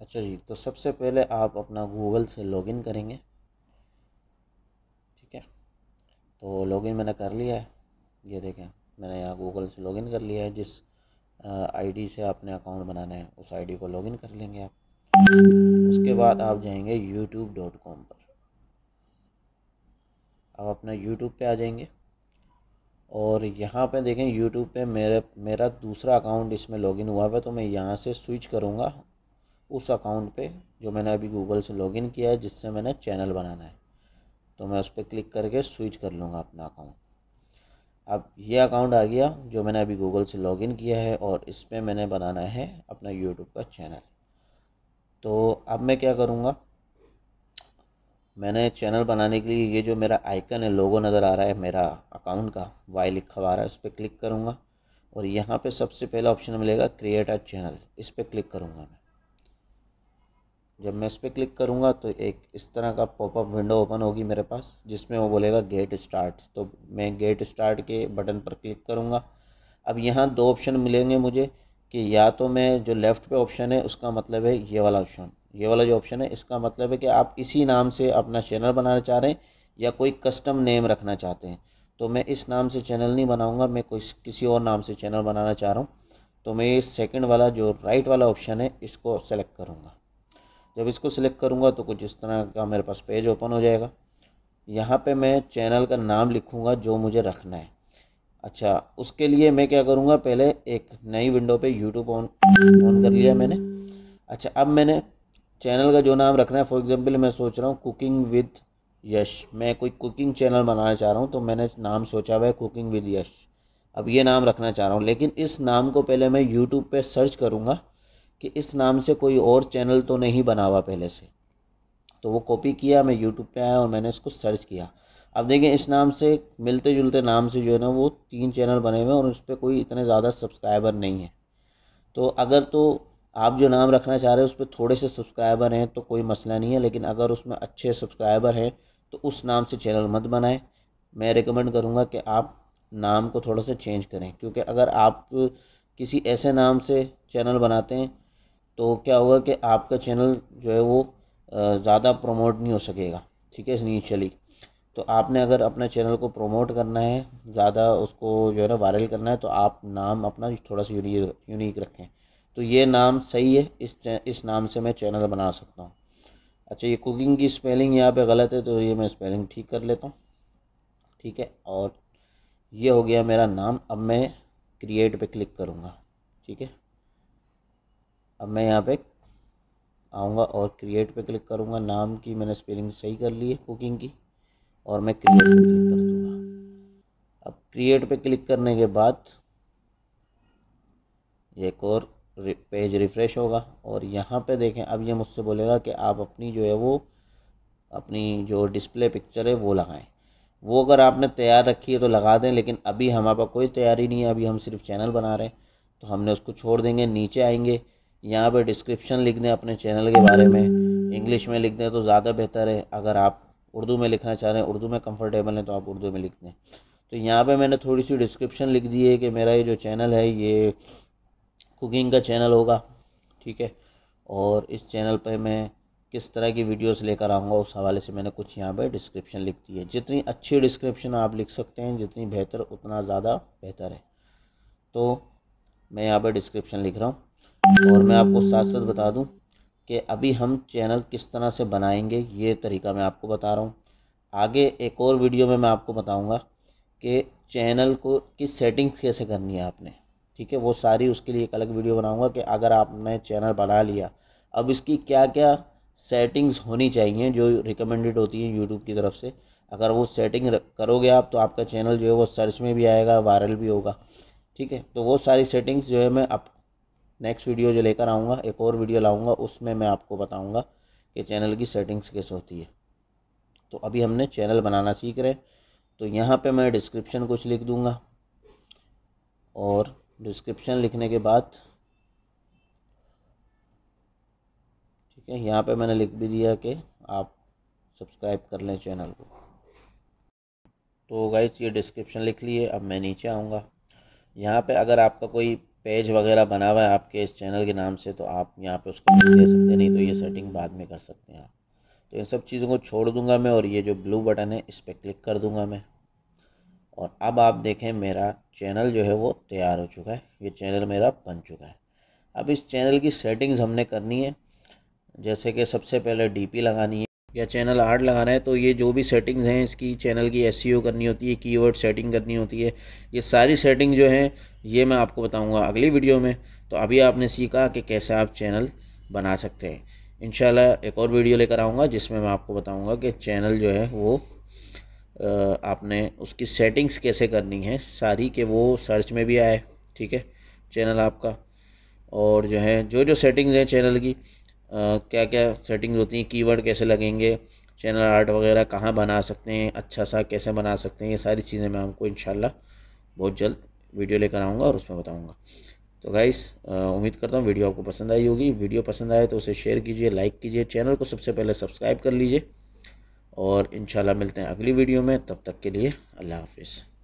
अच्छा जी तो सबसे पहले आप अपना गूगल से लॉगिन करेंगे ठीक है तो लॉगिन मैंने कर लिया है ये देखें मैंने यहाँ गूगल से लॉगिन कर लिया है जिस आईडी से आपने अकाउंट बनाना है उस आईडी को लॉगिन कर लेंगे आप उसके बाद आप जाएंगे यूट्यूब डॉट कॉम पर आप अपना यूट्यूब पे आ जाएंगे और यहाँ पे देखें यूट्यूब पे मेरे मेरा दूसरा अकाउंट इसमें लॉगिन हुआ है तो मैं यहाँ से स्विच करूँगा उस अकाउंट पे जो मैंने अभी गूगल से लॉगिन किया है जिससे मैंने चैनल बनाना है तो मैं उस पर क्लिक करके स्विच कर लूँगा अपना अकाउंट अब ये अकाउंट आ गया जो मैंने अभी गूगल से लॉगिन किया है और इस पर मैंने बनाना है अपना यूट्यूब का चैनल तो अब मैं क्या करूँगा मैंने चैनल बनाने के लिए ये जो मेरा आइकन है लोगो नज़र आ रहा है मेरा अकाउंट का वाई लिखा हुआ रहा है उस पर क्लिक करूँगा और यहाँ पे सबसे पहला ऑप्शन मिलेगा क्रिएट अ चैनल इस पर क्लिक करूँगा मैं जब मैं इस पर क्लिक करूँगा तो एक इस तरह का पॉपअप विंडो ओपन होगी मेरे पास जिसमें वो बोलेगा गेट स्टार्ट तो मैं गेट स्टार्ट के बटन पर क्लिक करूँगा अब यहाँ दो ऑप्शन मिलेंगे मुझे कि या तो मैं जो लेफ़्ट पे ऑप्शन है उसका मतलब है ये वाला ऑप्शन ये वाला जो ऑप्शन है इसका मतलब है कि आप इसी नाम से अपना चैनल बनाना चाह रहे हैं या कोई कस्टम नेम रखना चाहते हैं तो मैं इस नाम से चैनल नहीं बनाऊँगा मैं कोई किसी और नाम से चैनल बनाना चाह रहा हूँ तो मैं ये सेकेंड वाला जो राइट वाला ऑप्शन है इसको सेलेक्ट करूँगा जब इसको सिलेक्ट करूँगा तो कुछ इस तरह का मेरे पास पेज ओपन हो जाएगा यहाँ पे मैं चैनल का नाम लिखूँगा जो मुझे रखना है अच्छा उसके लिए मैं क्या करूँगा पहले एक नई विंडो पे यूट्यूब ऑन ऑन कर लिया मैंने अच्छा अब मैंने चैनल का जो नाम रखना है फॉर एग्ज़ाम्पल मैं सोच रहा हूँ कुकिंग विद यश मैं कोई कुकिंग चैनल बनाना चाह रहा हूँ तो मैंने नाम सोचा हुआ है कुकिंग विद यश अब ये नाम रखना चाह रहा हूँ लेकिन इस नाम को पहले मैं यूट्यूब पर सर्च करूँगा कि इस नाम से कोई और चैनल तो नहीं बना हुआ पहले से तो वो कॉपी किया मैं यूट्यूब पे आया और मैंने इसको सर्च किया अब देखें इस नाम से मिलते जुलते नाम से जो है ना वो तीन चैनल बने हुए हैं और उस पर कोई इतने ज़्यादा सब्सक्राइबर नहीं है तो अगर तो आप जो नाम रखना चाह रहे हैं उस पर थोड़े से सब्सक्राइबर हैं तो कोई मसला नहीं है लेकिन अगर उसमें अच्छे सब्सक्राइबर हैं तो उस नाम से चैनल मत बनाएं मैं रिकमेंड करूँगा कि आप नाम को थोड़ा सा चेंज करें क्योंकि अगर आप किसी ऐसे नाम से चैनल बनाते हैं तो क्या होगा कि आपका चैनल जो है वो ज़्यादा प्रमोट नहीं हो सकेगा ठीक है इनिशियली तो आपने अगर अपने चैनल को प्रमोट करना है ज़्यादा उसको जो है ना वायरल करना है तो आप नाम अपना थोड़ा सा यूनिक यूनिक रखें तो ये नाम सही है इस इस नाम से मैं चैनल बना सकता हूँ अच्छा ये कुकिंग की स्पेलिंग यहाँ पे गलत है तो ये मैं स्पेलिंग ठीक कर लेता हूँ ठीक है और ये हो गया मेरा नाम अब मैं क्रिएट पर क्लिक करूँगा ठीक है अब मैं यहाँ पे आऊँगा और क्रिएट पे क्लिक करूँगा नाम की मैंने स्पेलिंग सही कर ली है कुकिंग की और मैं क्रिएट पे क्लिक कर दूँगा अब क्रिएट पे क्लिक करने के बाद एक और पेज रिफ़्रेश होगा और यहाँ पे देखें अब ये मुझसे बोलेगा कि आप अपनी जो है वो अपनी जो डिस्प्ले पिक्चर है वो लगाएं वो अगर आपने तैयार रखी है तो लगा दें लेकिन अभी हमारे पास कोई तैयारी नहीं है अभी हम सिर्फ चैनल बना रहे हैं तो हमने उसको छोड़ देंगे नीचे आएंगे यहाँ पर डिस्क्रिप्शन लिख दें अपने चैनल के बारे में इंग्लिश में लिख दें तो ज़्यादा बेहतर है अगर आप उर्दू में लिखना चाह रहे हैं उर्दू में कंफर्टेबल हैं तो आप उर्दू में लिख दें तो यहाँ पे मैंने थोड़ी सी डिस्क्रिप्शन लिख दी है कि मेरा ये जो चैनल है ये कुकिंग का चैनल होगा ठीक है और इस चैनल पर मैं किस तरह की वीडियोस लेकर आऊँगा उस हवाले से मैंने कुछ यहाँ पे डिस्क्रिप्शन लिख दी है जितनी अच्छी डिस्क्रिप्शन आप लिख सकते हैं जितनी बेहतर उतना ज़्यादा बेहतर है तो मैं यहाँ पर डिस्क्रिप्शन लिख रहा हूँ और मैं आपको साथ साथ बता दूं कि अभी हम चैनल किस तरह से बनाएंगे ये तरीका मैं आपको बता रहा हूँ आगे एक और वीडियो में मैं आपको बताऊँगा कि चैनल को किस सेटिंग्स कैसे करनी है आपने ठीक है वो सारी उसके लिए एक अलग वीडियो बनाऊँगा कि अगर आपने चैनल बना लिया अब इसकी क्या क्या सेटिंग्स होनी चाहिए जो रिकमेंडेड होती है यूट्यूब की तरफ से अगर वो सेटिंग करोगे आप तो आपका चैनल जो है वो सर्च में भी आएगा वायरल भी होगा ठीक है तो वो सारी सेटिंग्स जो है मैं आप नेक्स्ट वीडियो जो लेकर आऊँगा एक और वीडियो लाऊँगा उसमें मैं आपको बताऊँगा कि चैनल की सेटिंग्स कैसे होती है तो अभी हमने चैनल बनाना सीख रहे तो यहाँ पर मैं डिस्क्रिप्शन कुछ लिख दूँगा और डिस्क्रिप्शन लिखने के बाद ठीक है यहाँ पे मैंने लिख भी दिया कि आप सब्सक्राइब कर लें चैनल को तो गाइस ये डिस्क्रिप्शन लिख लिए अब मैं नीचे आऊँगा यहाँ पे अगर आपका कोई पेज वगैरह बना हुआ है आपके इस चैनल के नाम से तो आप यहाँ पे उसको दे सकते नहीं तो ये सेटिंग बाद में कर सकते हैं आप तो इन सब चीज़ों को छोड़ दूंगा मैं और ये जो ब्लू बटन है इस पर क्लिक कर दूंगा मैं और अब आप देखें मेरा चैनल जो है वो तैयार हो चुका है ये चैनल मेरा बन चुका है अब इस चैनल की सेटिंग्स हमने करनी है जैसे कि सबसे पहले डी लगानी है या चैनल आर्ट लगाना है तो ये जो भी सेटिंग्स हैं इसकी चैनल की एस e करनी होती है कीवर्ड सेटिंग करनी होती है ये सारी सेटिंग जो है ये मैं आपको बताऊँगा अगली वीडियो में तो अभी आपने सीखा कि कैसे आप चैनल बना सकते हैं इन एक और वीडियो लेकर आऊँगा जिसमें मैं आपको बताऊँगा कि चैनल जो है वो आपने उसकी सेटिंग्स कैसे करनी है सारी के वो सर्च में भी आए ठीक है चैनल आपका और जो है जो जो सेटिंग्स हैं चैनल की क्या क्या सेटिंग्स होती हैं कीवर्ड कैसे लगेंगे चैनल आर्ट वगैरह कहाँ बना सकते हैं अच्छा सा कैसे बना सकते हैं ये सारी चीज़ें मैं आपको इन बहुत जल्द वीडियो लेकर आऊँगा और उसमें बताऊँगा तो गाइस उम्मीद करता हूँ वीडियो आपको पसंद आई होगी वीडियो पसंद आए तो उसे शेयर कीजिए लाइक कीजिए चैनल को सबसे पहले सब्सक्राइब कर लीजिए और इन मिलते हैं अगली वीडियो में तब तक के लिए अल्लाह हाफिज़